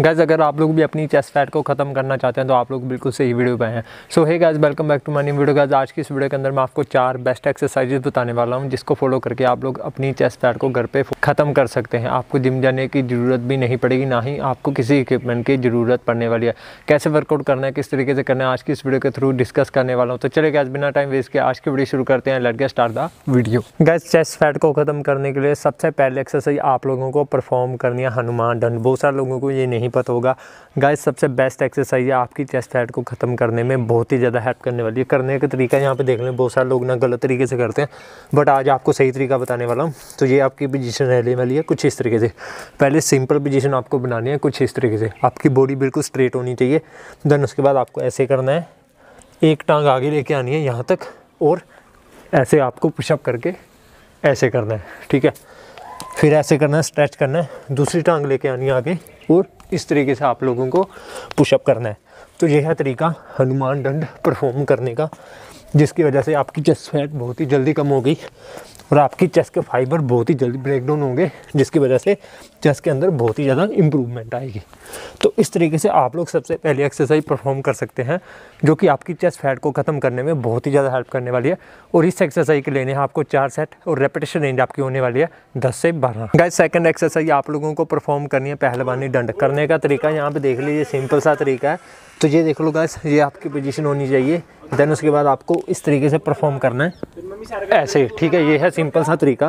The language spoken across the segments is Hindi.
गैज़ अगर आप लोग भी अपनी चेस्ट फैट को ख़त्म करना चाहते हैं तो आप लोग बिल्कुल सही वीडियो पे हैं सो है guys welcome back to my new video guys आज की इस वीडियो के अंदर मैं आपको चार बेस्ट एक्सरसाइजेज बताने वाला हूँ जिसको फॉलो करके आप लोग अपनी चेस्ट फैट को घर पे ख़त्म कर सकते हैं आपको जिम जाने की ज़रूरत भी नहीं पड़ेगी ना ही आपको किसी इक्विपमेंट की ज़रूरत पड़ने वाली है कैसे वर्कआउट करना है किस तरीके से करना है आज की इस वीडियो के थ्रू डिस्कस करने वाला हूँ तो चले गैस बिना टाइम वेस्ट के आज की वीडियो शुरू करते हैं let guys start the video guys chest fat को ख़त्म करने के लिए सबसे पहले एक्सरसाइज आप लोगों को परफॉर्म करनी है हनुमान डंड बहुत सारे लोगों को ये नहीं नहीं पता होगा गाइस सबसे बेस्ट एक्सरसाइज है आपकी चेस्ट फैट को ख़त्म करने में बहुत ही ज़्यादा हेल्प करने वाली है करने का तरीका यहाँ पे देख लें बहुत सारे लोग ना गलत तरीके से करते हैं बट आज आपको सही तरीका बताने वाला हूँ तो ये आपकी पोजिशन रहने वाली है कुछ इस तरीके से पहले सिंपल पोजिशन आपको बनानी है कुछ इस तरीके से आपकी बॉडी बिल्कुल स्ट्रेट होनी चाहिए देन उसके बाद आपको ऐसे करना है एक टांग आगे लेके आनी है यहाँ तक और ऐसे आपको पुशअप करके ऐसे करना है ठीक है फिर ऐसे करना है स्ट्रेच करना है दूसरी टांग लेके आनी है आगे और इस तरीके से आप लोगों को पुशअप करना है तो यह है तरीका हनुमान दंड परफॉर्म करने का जिसकी वजह से आपकी चेस्ट फैट बहुत ही जल्दी कम हो गई और आपकी चेस्ट के फाइबर बहुत ही जल्दी ब्रेक डाउन होंगे जिसकी वजह से चेस्ट के अंदर बहुत ही ज़्यादा इम्प्रूवमेंट आएगी तो इस तरीके से आप लोग सबसे पहले एक्सरसाइज परफॉर्म कर सकते हैं जो कि आपकी चेस्ट फैट को ख़त्म करने में बहुत ही ज़्यादा हेल्प करने वाली है और इस एक्सरसाइज के लेने आपको चार सेट और रेपिटेशन रेंज आपकी होने वाली है दस से बारह गाय सेकेंड एक्सरसाइज आप लोगों को परफॉर्म करनी है पहलवानी डंड करने का तरीका यहाँ पर देख लीजिए सिंपल सा तरीका है तो ये देख लो गाय ये आपकी पोजिशन होनी चाहिए देन उसके बाद आपको इस तरीके से परफॉर्म करना है ऐसे ठीक है ये है सिंपल सा तरीका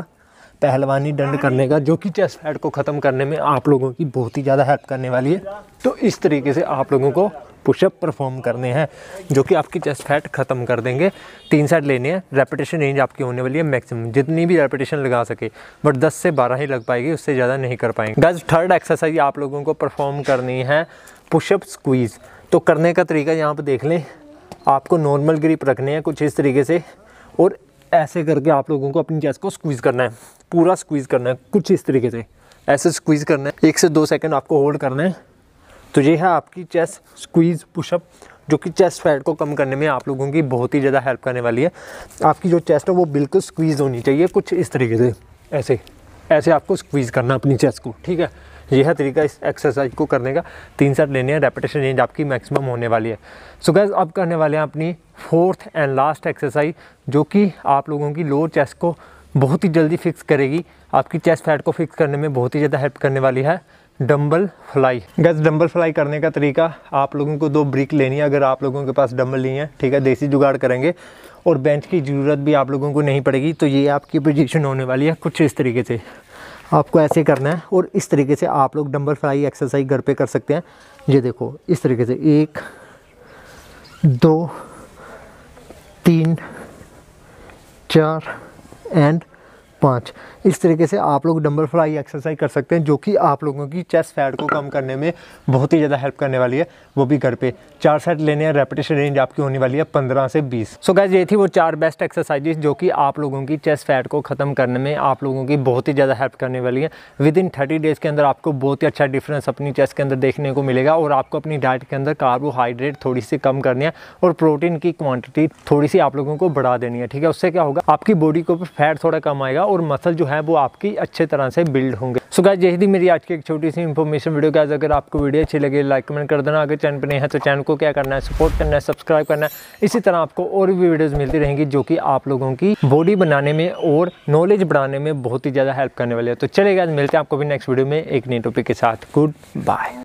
पहलवानी डंड करने का जो कि चेस्ट फैट को ख़त्म करने में आप लोगों की बहुत ही ज़्यादा हेल्प करने वाली है तो इस तरीके से आप लोगों को पुशअप परफॉर्म करने हैं जो कि आपकी चेस्ट फैट ख़त्म कर देंगे तीन सेट लेने हैं रेपिटेशन रेंज आपकी होने वाली है मैक्सिमम जितनी भी रेपिटेशन लगा सके बट 10 से 12 ही लग पाएगी उससे ज़्यादा नहीं कर पाएंगे गैस थर्ड एक्सरसाइज आप लोगों को परफॉर्म करनी है पुशअप स्क्वीज़ तो करने का तरीका यहाँ पर देख लें आपको नॉर्मल ग्रिप रखने हैं कुछ इस तरीके से और ऐसे करके आप लोगों को अपनी चेस्ट को स्क्वीज़ करना है पूरा स्क्वीज़ करना है कुछ इस तरीके से ऐसे स्क्वीज़ करना है एक से दो सेकंड आपको होल्ड करना है तो ये है आपकी चेस्ट स्क्वीज़ पुशअप जो कि चेस्ट फैट को कम करने में आप लोगों की बहुत ही ज़्यादा हेल्प करने वाली है आपकी जो चेस्ट है वो बिल्कुल स्क्वीज़ होनी चाहिए कुछ इस तरीके से ऐसे ऐसे आपको स्क्वीज़ करना अपनी चेस्ट को ठीक है यह है तरीका इस एक्सरसाइज को करने का तीन सेट लेने हैं रेपिटेशन रेंज आपकी मैक्सिमम होने वाली है सो so गैस अब करने वाले हैं अपनी फोर्थ एंड लास्ट एक्सरसाइज जो कि आप लोगों की लोअर चेस्ट को बहुत ही जल्दी फिक्स करेगी आपकी चेस्ट फैट को फिक्स करने में बहुत ही ज़्यादा हेल्प करने वाली है dumbbell fly guys dumbbell fly करने का तरीका आप लोगों को दो ब्रिक लेनी है अगर आप लोगों के पास डम्बल नहीं है ठीक है देसी जुगाड़ करेंगे और बेंच की ज़रूरत भी आप लोगों को नहीं पड़ेगी तो ये आपकी पोजीशन होने वाली है कुछ इस तरीके से आपको ऐसे करना है और इस तरीके से आप लोग डम्बल फ्राई एक्सरसाइज घर पे कर सकते हैं ये देखो इस तरीके से एक दो तीन चार एंड पाँच इस तरीके से आप लोग डम्बल फ्लाई एक्सरसाइज कर सकते हैं जो कि आप लोगों की चेस्ट फैट को कम करने में बहुत ही ज़्यादा हेल्प करने वाली है वो भी घर पे चार सेट लेने हैं रेपिटेशन रेंज आपकी होने वाली है पंद्रह से बीस सो गैस ये थी वो चार बेस्ट एक्सरसाइजेज जो कि आप लोगों की चेस्ट फैट को ख़त्म करने में आप लोगों की बहुत ही ज़्यादा हेल्प करने वाली है विद इन थर्टी डेज़ के अंदर आपको बहुत ही अच्छा डिफरेंस अपनी चेस्ट के अंदर देखने को मिलेगा और आपको अपनी डाइट के अंदर कार्बोहाइड्रेट थोड़ी सी कम करनी है और प्रोटीन की क्वान्टिटी थोड़ी सी आप लोगों को बढ़ा देनी है ठीक है उससे क्या होगा आपकी बॉडी को फैट थोड़ा कम आएगा और मसल जो है वो आपकी अच्छे तरह से बिल्ड होंगे सो so यही थी मेरी आज की एक छोटी सी इन्फॉर्मेशन वीडियो गाइज अगर आपको वीडियो अच्छी लगे लाइक कमेंट कर देना अगर चैनल पर नहीं है तो चैनल को क्या करना है सपोर्ट करना है सब्सक्राइब करना है इसी तरह आपको और भी वीडियोज़ मिलती रहेंगी जो कि आप लोगों की बॉडी बनाने में और नॉलेज बढ़ाने में बहुत ही ज़्यादा हेल्प करने वाले हैं तो चले गाइज मिलते हैं आपको भी नेक्स्ट वीडियो में एक नई टॉपिक के साथ गुड बाय